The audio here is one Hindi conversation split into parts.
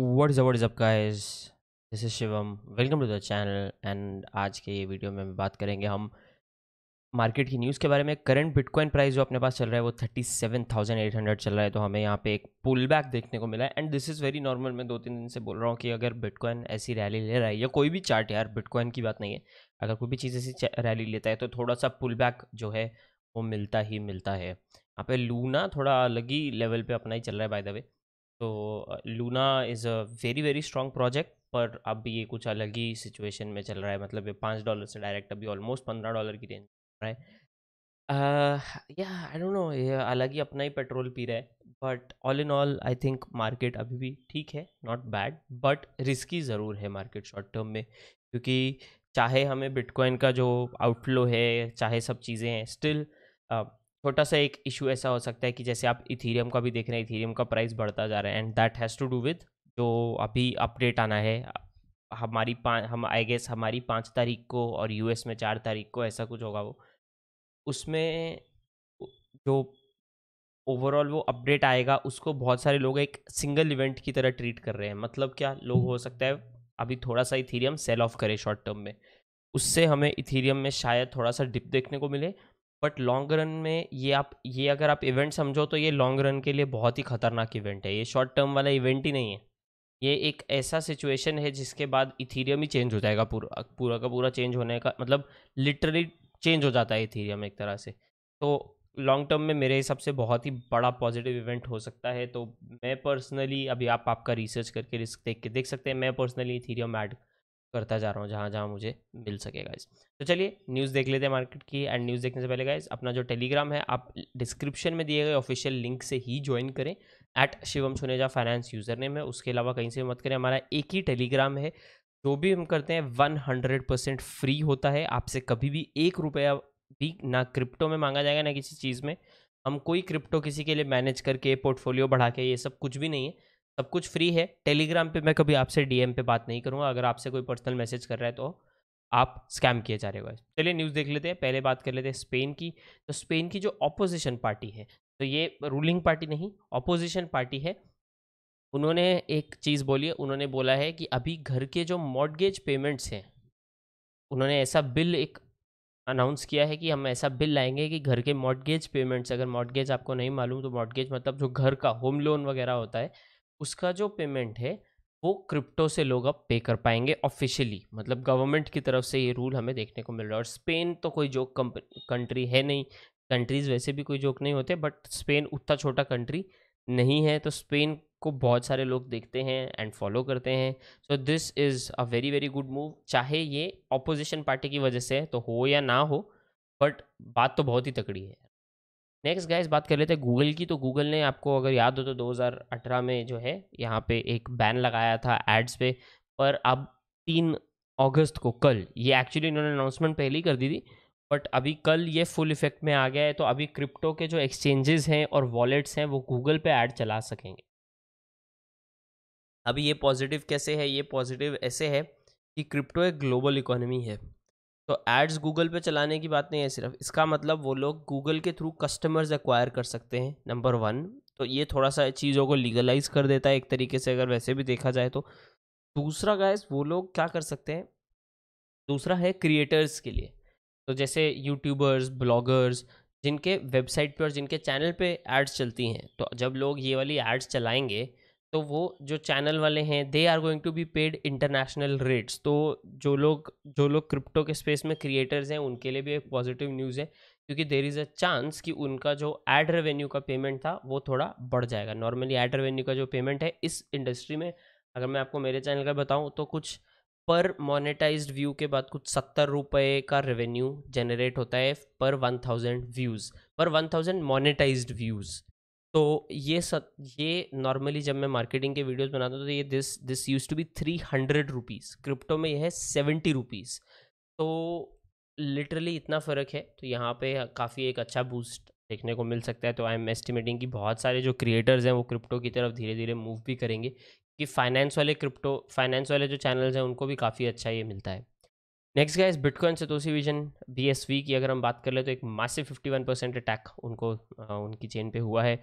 is about is guys this is Shivam welcome to the channel and आज के ये वीडियो में हम बात करेंगे हम मार्केट की न्यूज़ के बारे में करंट बिटकॉइन प्राइस जो अपने पास चल रहा है वो thirty seven thousand eight hundred चल रहा है तो हमें यहाँ पे एक पुल बैक देखने को मिला है and this is very normal मैं दो तीन दिन से बोल रहा हूँ कि अगर बिटकॉइन ऐसी रैली ले रहा है या कोई भी चार्ट यार बिटकॉइन की बात नहीं है अगर कोई भी चीज़ ऐसी रैली लेता है तो थोड़ा सा पुल बैक जो है वो मिलता ही मिलता है यहाँ पे लूना थोड़ा अलग ही लेवल पर अपना ही चल रहा है बाय द वे तो Luna is a very very strong project पर अब ये कुछ अलग ही सिचुएशन में चल रहा है मतलब ये पाँच डॉलर से डायरेक्ट अभी ऑलमोस्ट पंद्रह डॉलर की रेंज रहा है या आई डोंट नो ये अलग ही अपना ही पेट्रोल पी रहा है but all in all I think market अभी भी ठीक है नॉट बैड बट रिस्की ज़रूर है मार्केट शॉर्ट टर्म में क्योंकि चाहे हमें बिटकॉइन का जो आउटफ्लो है चाहे सब चीज़ें हैं स्टिल छोटा सा एक इशू ऐसा हो सकता है कि जैसे आप इथीरियम का भी देख रहे हैं इथीरियम का प्राइस बढ़ता जा रहा है and that has to do with जो अभी अपडेट आना है हमारी पाँच हम आई गेस हमारी पाँच तारीख को और यूएस में चार तारीख को ऐसा कुछ होगा वो उसमें जो ओवरऑल वो अपडेट आएगा उसको बहुत सारे लोग एक सिंगल इवेंट की तरह ट्रीट कर रहे हैं मतलब क्या लोग हो सकता है अभी थोड़ा सा इथीरियम सेल ऑफ करे शॉर्ट टर्म में उससे हमें इथीरियम में शायद थोड़ा सा डिप देखने को मिले बट लॉन्ग रन में ये आप ये अगर आप इवेंट समझो तो ये लॉन्ग रन के लिए बहुत ही खतरनाक इवेंट है ये शॉर्ट टर्म वाला इवेंट ही नहीं है ये एक ऐसा सिचुएशन है जिसके बाद इथीरियम ही चेंज हो जाएगा पूरा पूरा का पूरा चेंज होने का मतलब लिटरली चेंज हो जाता है इथीरियम एक तरह से तो लॉन्ग टर्म में मेरे हिसाब से बहुत ही बड़ा पॉजिटिव इवेंट हो सकता है तो मैं पर्सनली अभी आप आपका रिसर्च करके रिस्क देख के देख सकते हैं मैं पर्सनली इथीरियम ऐड करता जा रहा हूँ जहाँ जहाँ मुझे मिल सके गाइज तो चलिए न्यूज़ देख लेते हैं मार्केट की एंड न्यूज़ देखने से पहले गाइज अपना जो टेलीग्राम है आप डिस्क्रिप्शन में दिए गए ऑफिशियल लिंक से ही ज्वाइन करें at Shivam Suneja finance user name है उसके अलावा कहीं से मत करें हमारा एक ही टेलीग्राम है जो भी हम करते हैं वन हंड्रेड परसेंट फ्री होता है आपसे कभी भी एक रुपया भी ना क्रिप्टो में मांगा जाएगा ना किसी चीज़ में हम कोई क्रिप्टो किसी के लिए मैनेज करके पोर्टफोलियो बढ़ा के ये सब कुछ भी नहीं है सब कुछ फ्री है टेलीग्राम पे मैं कभी आपसे डीएम पे बात नहीं करूँगा अगर आपसे कोई पर्सनल मैसेज कर रहा है तो आप स्कैम किए जा रहे हो चलिए न्यूज़ देख लेते हैं पहले बात कर लेते हैं स्पेन की तो स्पेन की जो अपोजिशन पार्टी है तो ये रूलिंग पार्टी नहीं अपोजिशन पार्टी है उन्होंने एक चीज़ बोली है उन्होंने बोला है कि अभी घर के जो मॉडगेज पेमेंट्स हैं उन्होंने ऐसा बिल एक अनाउंस किया है कि हम ऐसा बिल लाएंगे कि घर के मॉडगेज पेमेंट्स अगर मॉडगेज आपको नहीं मालूम तो मॉडगेज मतलब जो घर का होम लोन वगैरह होता है उसका जो पेमेंट है वो क्रिप्टो से लोग अब पे कर पाएंगे ऑफिशियली मतलब गवर्नमेंट की तरफ से ये रूल हमें देखने को मिल रहा है और स्पेन तो कोई जोक कंट्री है नहीं कंट्रीज वैसे भी कोई जोक नहीं होते बट स्पेन उतना छोटा कंट्री नहीं है तो स्पेन को बहुत सारे लोग देखते हैं एंड फॉलो करते हैं so this is a very very good move चाहे ये अपोजिशन पार्टी की वजह से तो हो या ना हो बट बात तो बहुत ही तकड़ी है नेक्स्ट गाइस बात कर लेते हैं गूगल की तो गूगल ने आपको अगर याद हो तो 2018 में जो है यहाँ पे एक बैन लगाया था एड्स पे पर अब तीन अगस्त को कल ये एक्चुअली इन्होंने अनाउंसमेंट पहले ही कर दी थी बट अभी कल ये फुल इफेक्ट में आ गया है तो अभी क्रिप्टो के जो एक्सचेंजेस हैं और वॉलेट्स हैं वो गूगल पे ऐड चला सकेंगे अभी ये पॉजिटिव कैसे है ये पॉजिटिव ऐसे है कि क्रिप्टो एक ग्लोबल इकोनॉमी है तो एड्स गूगल पे चलाने की बात नहीं है सिर्फ इसका मतलब वो लोग गूगल के थ्रू कस्टमर्स एक्वायर कर सकते हैं नंबर वन तो ये थोड़ा सा चीज़ों को लीगलाइज कर देता है एक तरीके से अगर वैसे भी देखा जाए तो दूसरा गैस वो लोग क्या कर सकते हैं दूसरा है क्रिएटर्स के लिए तो जैसे यूट्यूबर्स ब्लॉगर्स जिनके वेबसाइट पर और जिनके चैनल पे एड्स चलती हैं तो जब लोग ये वाली एड्स चलाएंगे तो वो जो चैनल वाले हैं they are going to be paid international rates तो जो लोग जो लोग क्रिप्टो के स्पेस में क्रिएटर्स हैं उनके लिए भी एक पॉजिटिव न्यूज़ है क्योंकि देर इज़ अ चांस कि उनका जो एड रेवेन्यू का पेमेंट था वो थोड़ा बढ़ जाएगा नॉर्मली एड रेवेन्यू का जो पेमेंट है इस इंडस्ट्री में अगर मैं आपको मेरे चैनल का बताऊँ तो कुछ पर मोनेटाइज व्यू के बाद कुछ सत्तर रुपये का रेवेन्यू जनरेट होता है पर वन थाउजेंड व्यूज़ पर वन थाउजेंड मोनेटाइज्ड व्यूज़ तो ये सत ये नॉर्मली जब मैं मार्केटिंग के वीडियोस बनाता हूँ तो ये this this used to be three hundred rupees crypto में यह है सेवेंटी रुपीज़ तो लिटरली इतना फ़र्क है तो यहाँ पे काफ़ी एक अच्छा बूस्ट देखने को मिल सकता है तो आई एम एस्टिमेटिंग कि बहुत सारे जो क्रिएटर्स हैं वो क्रिप्टो की तरफ धीरे धीरे मूव भी करेंगे कि फाइनेंस वाले क्रिप्टो फाइनेंस वाले जो चैनल्स हैं उनको भी काफ़ी अच्छा ये मिलता है next guys Bitcoin Satoshi Vision B की अगर हम बात कर ले तो एक मासिव 51 परसेंट अटैक उनको आ, उनकी चेन पे हुआ है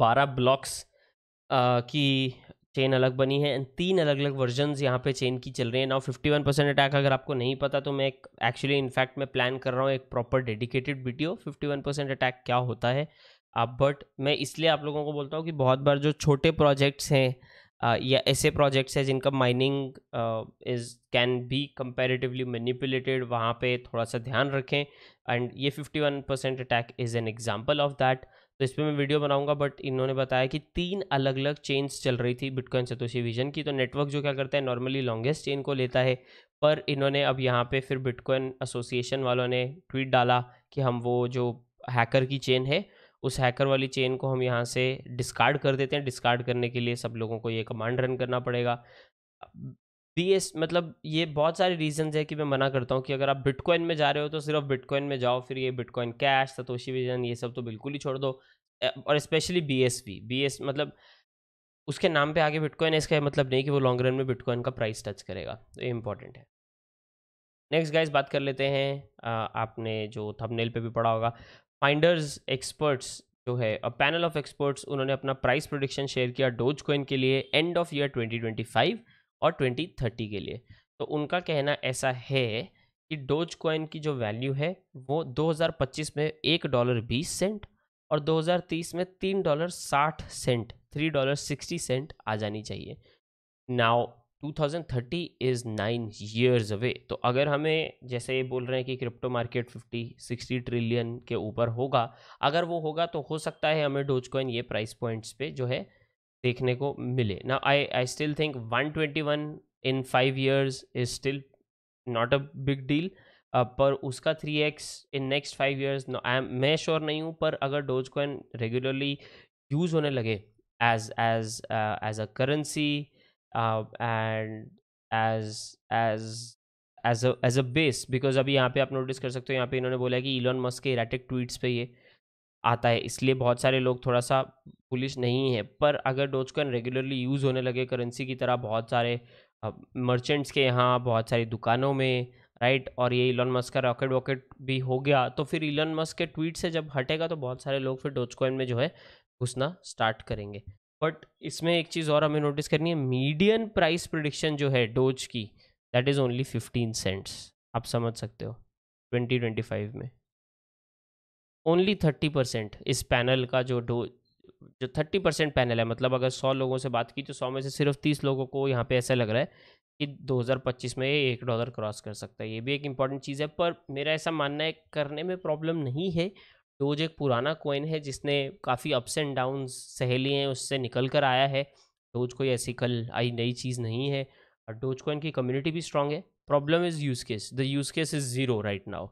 बारह ब्लॉक्स की चेन अलग बनी है एंड तीन अलग अलग वर्जन्स यहाँ पे चेन की चल रही है नाउ वन परसेंट अटैक अगर आपको नहीं पता तो मैं एक एक्चुअली इनफैक्ट मैं प्लान कर रहा हूँ एक proper dedicated video one percent attack क्या होता है आप बट मैं इसलिए आप लोगों को बोलता हूँ कि बहुत बार जो छोटे प्रोजेक्ट्स हैं या ऐसे प्रोजेक्ट्स हैं जिनका mining is can be comparatively manipulated वहाँ पे थोड़ा सा ध्यान रखें एंड ये fifty one percent attack is an example of that तो इस पर मैं वीडियो बनाऊंगा बट इन्होंने बताया कि तीन अलग अलग चेन्स चल रही थी बिटकॉइन सतोशी विजन की तो नेटवर्क जो क्या करता है नॉर्मली लॉन्गेस्ट चेन को लेता है पर इन्होंने अब यहाँ पे फिर बिटकॉइन एसोसिएशन वालों ने ट्वीट डाला कि हम वो जो हैकर की चेन है उस हैकर वाली चेन को हम यहाँ से डिस्कार्ड कर देते हैं डिस्कार्ड करने के लिए सब लोगों को ये कमांड रन करना पड़ेगा बी एस मतलब ये बहुत सारे रीजंस है कि मैं मना करता हूँ कि अगर आप बिटकॉइन में जा रहे हो तो सिर्फ बिटकॉइन में जाओ फिर ये बिटकॉइन कैश सतोशी विजन ये सब तो बिल्कुल ही छोड़ दो और specially B S P B S मतलब उसके नाम पे आगे बिटकॉइन है इसका मतलब नहीं कि वो लॉन्ग रन में बिटकॉइन का प्राइस टच करेगा तो ये इंपॉर्टेंट है नेक्स्ट गाइस बात कर लेते हैं आपने जो थंबनेल पे भी पढ़ा होगा फाइंडर्स एक्सपर्ट्स जो है अ पैनल ऑफ एक्सपर्ट्स उन्होंने अपना प्राइस प्रोडिक्शन शेयर किया डोज कोइन के लिए एंड ऑफ ईयर 2025 और 2030 के लिए तो उनका कहना ऐसा है कि डोज कोइन की जो वैल्यू है वो 2025 में एक डॉलर बीस सेंट और 2030 में तीन डॉलर साठ cent three dollar sixty cent आ जानी चाहिए now 2030 is nine years away तो अगर हमें जैसे ये बोल रहे हैं कि क्रिप्टो मार्केट 50 60 ट्रिलियन के ऊपर होगा अगर वो होगा तो हो सकता है हमें डोज कॉइन ये प्राइस पॉइंट्स पे जो है देखने को मिले ना I I still think 121 in five years is still not a big deal पर उसका three X in next five years I am मैं श्योर नहीं हूँ पर अगर डोज कॉइन रेगुलरली यूज़ होने लगे as as as a currency uh, and as as as as a base because अभी यहाँ पे आप नोटिस कर सकते हो यहाँ पे इन्होंने बोला है कि इलॉन मस्क के इराटिक ट्वीट्स पे ये आता है इसलिए बहुत सारे लोग थोड़ा सा पुलिस नहीं है पर अगर डोज कॉइन रेगुलरली यूज़ होने लगे करेंसी की तरह बहुत सारे मर्चेंट्स के यहाँ बहुत सारी दुकानों में राइट और ये इलॉन मस्क का रॉकेट वॉकेट भी हो गया तो फिर इलॉन मस्क के ट्वीट से जब हटेगा तो बहुत सारे लोग फिर डोज कॉइन में जो है घुसना स्टार्ट करेंगे बट इसमें एक चीज़ और हमें नोटिस करनी है मीडियन प्राइस प्रोडिक्शन जो है डोज की that is only fifteen cents आप समझ सकते हो ट्वेंटी ट्वेंटी फाइव में ओनली थर्टी परसेंट इस पैनल का जो डो जो थर्टी परसेंट पैनल है मतलब अगर सौ लोगों से बात की तो सौ में से सिर्फ तीस लोगों को यहाँ पे ऐसा लग रहा है कि दो हजार पच्चीस में एक डॉलर क्रॉस कर सकता है ये भी एक इंपॉर्टेंट चीज़ है पर मेरा ऐसा मानना है करने में प्रॉब्लम नहीं है डोज तो एक पुराना कोइन है जिसने काफ़ी अप्स एंड डाउन सहेली हैं उससे निकल कर आया है डोज कोई ऐसी कल आई नई चीज़ नहीं है और डोज कोइन की कम्युनिटी भी स्ट्रांग है problem is use case the use case is zero right now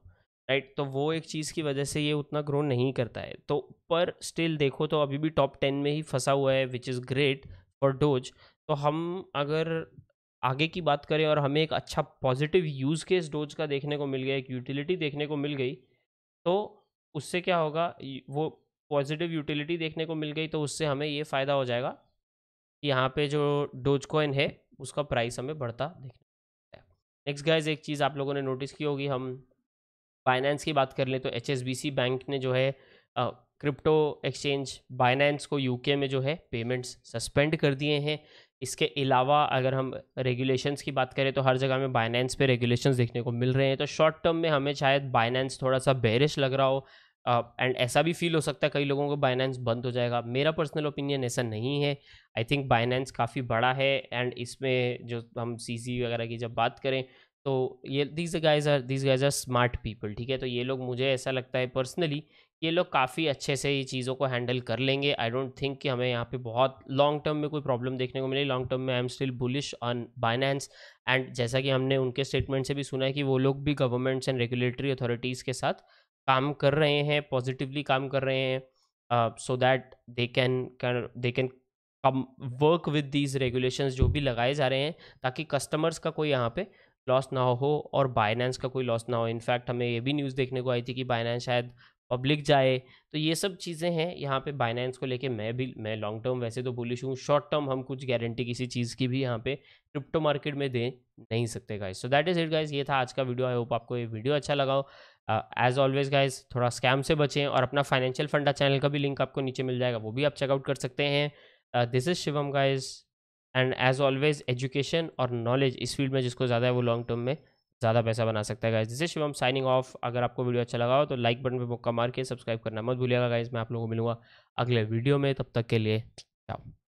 right तो वो एक चीज़ की वजह से ये उतना ग्रो नहीं करता है तो पर स्टिल देखो तो अभी भी टॉप टेन में ही फंसा हुआ है which is great for Doge तो हम अगर आगे की बात करें और हमें एक अच्छा पॉजिटिव यूज़ केस डोज का देखने को मिल गया एक यूटिलिटी देखने को मिल गई तो उससे क्या होगा वो पॉजिटिव यूटिलिटी देखने को मिल गई तो उससे हमें ये फ़ायदा हो जाएगा कि यहाँ पे जो डोज कॉइन है उसका प्राइस हमें बढ़ता देखने नेक्स्ट गाइज एक चीज़ आप लोगों ने नोटिस की होगी हम फाइनेंस की बात कर लें तो एच बैंक ने जो है क्रिप्टो एक्सचेंज बाइनेंस को यूके में जो है पेमेंट्स सस्पेंड कर दिए हैं इसके अलावा अगर हम रेगुलेशंस की बात करें तो हर जगह में बाइनेंस पे रेगुलेशंस देखने को मिल रहे हैं तो शॉर्ट टर्म में हमें शायद बाइनेंस थोड़ा सा बेरिश लग रहा हो एंड uh, ऐसा भी फील हो सकता है कई लोगों को बाइनेंस बंद हो जाएगा मेरा पर्सनल ओपिनियन ऐसा नहीं है आई थिंक बाइनेंस काफ़ी बड़ा है एंड इसमें जो हम सी वगैरह की जब बात करें तो ये these guys are these guys are smart people ठीक है तो ये लोग मुझे ऐसा लगता है पर्सनली ये लोग काफ़ी अच्छे से ये चीज़ों को हैंडल कर लेंगे आई डोंट थिंक कि हमें यहाँ पे बहुत लॉन्ग टर्म में कोई प्रॉब्लम देखने को मिले लॉन्ग टर्म में I am still bullish on Binance and जैसा कि हमने उनके स्टेटमेंट से भी सुना है कि वो लोग भी गवर्नमेंट्स एंड रेगुलेटरी अथॉरिटीज़ के साथ काम कर रहे हैं पॉजिटिवली काम कर रहे हैं so that they can can they can come work with these regulation जो भी लगाए जा रहे हैं ताकि कस्टमर्स का कोई यहाँ पे लॉस ना हो और बाइनेंस का कोई लॉस ना हो इनफैक्ट हमें ये भी न्यूज़ देखने को आई थी कि बाइनेंस शायद पब्लिक जाए तो ये सब चीज़ें हैं यहाँ पे बाइनेंस को लेके मैं भी मैं लॉन्ग टर्म वैसे तो बोलिश हूँ शॉर्ट टर्म हम कुछ गारंटी किसी चीज़ की भी यहाँ पे क्रिप्टो मार्केट में दे नहीं सकते guys so that is it guys ये था आज का वीडियो आई होप आपको ये वीडियो अच्छा लगाओ एज ऑलवेज गाइज थोड़ा स्कैम से बचें और अपना फाइनेंशियल फंडा चैनल का भी लिंक आपको नीचे मिल जाएगा वो भी आप चेकआउट कर सकते हैं this is Shivam guys and as always education और नॉलेज इस फील्ड में जिसको ज़्यादा है वो लॉन्ग टर्म में ज़्यादा पैसा बना सकता है guys this is Shivam signing off अगर आपको वीडियो अच्छा लगा हो तो लाइक बटन पर मुक्का मार के सब्सक्राइब करना मत भूलिएगा गाइज मैं आप लोगों को मिलूंगा अगले वीडियो में तब तक के लिए चाहूँ